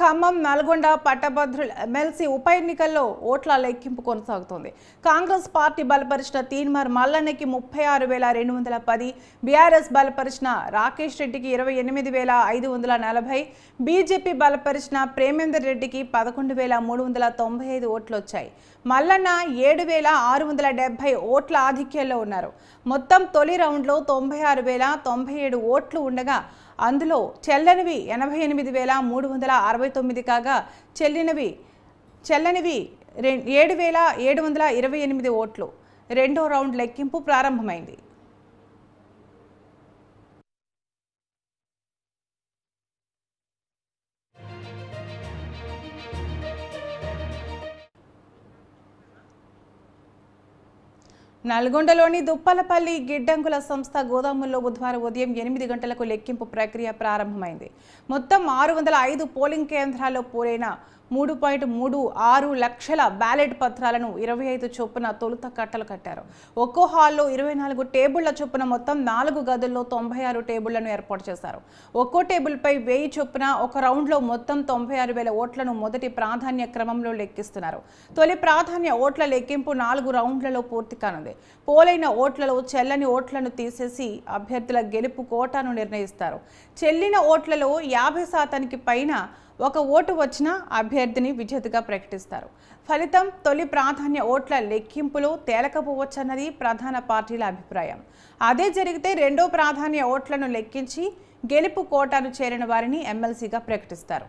ఖమ్మం నల్గొండ పట్టభద్రుల ఎమ్మెల్సీ ఉప ఎన్నికల్లో ఓట్ల లెక్కింపు కొనసాగుతోంది కాంగ్రెస్ పార్టీ బలపరిచిన తీన్మార్ మల్లన్నకి ముప్పై ఆరు వేల రెండు వందల పది బీఆర్ఎస్ బలపరిచిన రాకేష్ రెడ్డికి ఇరవై ఎనిమిది వేల ఐదు వందల నలభై బీజేపీ బలపరిచిన ప్రేమేందర్ రెడ్డికి పదకొండు వేల మూడు వందల తొంభై ఐదు ఓట్లు వచ్చాయి మల్లన్న ఏడు వేల ఆరు వందల డెబ్బై ఓట్ల ఆధిక్యంలో ఉన్నారు మొత్తం తొలి రౌండ్లో తొంభై ఆరు వేల తొంభై ఏడు ఓట్లు ఉండగా అందులో చెల్లనివి ఎనభై ఎనిమిది వేల మూడు వందల అరవై తొమ్మిది కాగా చెల్లినవి చెల్లనివి ఏడు వేల ఏడు వందల ఇరవై ఎనిమిది ఓట్లు రెండో రౌండ్ లెక్కింపు ప్రారంభమైంది నల్గొండలోని దుప్పలపల్లి గిడ్డంగుల సంస్థ గోదాముల్లో బుధవారం ఉదయం ఎనిమిది గంటలకు లెక్కింపు ప్రక్రియ ప్రారంభమైంది మొత్తం ఆరు వందల ఐదు పోలింగ్ కేంద్రాల్లో పోలైన మూడు పాయింట్ మూడు ఆరు లక్షల బ్యాలెట్ పత్రాలను ఇరవై ఐదు చొప్పున తొలుత కట్టలు కట్టారు ఒక్కో హాల్లో ఇరవై నాలుగు టేబుళ్ల చొప్పున మొత్తం నాలుగు గదుల్లో తొంభై ఆరు టేబుళ్లను ఏర్పాటు చేశారు ఒక్కో టేబుల్పై వెయ్యి చొప్పున ఒక రౌండ్లో మొత్తం తొంభై ఆరు వేల ఓట్లను మొదటి ప్రాధాన్య క్రమంలో లెక్కిస్తున్నారు తొలి ప్రాధాన్య ఓట్ల లెక్కింపు నాలుగు రౌండ్లలో పూర్తి కానుంది పోలైన ఓట్లలో చెల్లని ఓట్లను తీసేసి అభ్యర్థుల గెలుపు కోటాను నిర్ణయిస్తారు చెల్లిన ఓట్లలో యాభై శాతానికి పైన ఒక ఓటు వచ్చినా అభ్యర్థిని విజేతగా ప్రకటిస్తారు ఫలితం తొలి ప్రాధాన్య ఓట్ల లెక్కింపులో తేలకపోవచ్చన్నది ప్రధాన పార్టీల అభిప్రాయం అదే జరిగితే రెండో ప్రాధాన్య ఓట్లను లెక్కించి గెలుపు కోటాను చేరిన వారిని ఎమ్మెల్సీగా ప్రకటిస్తారు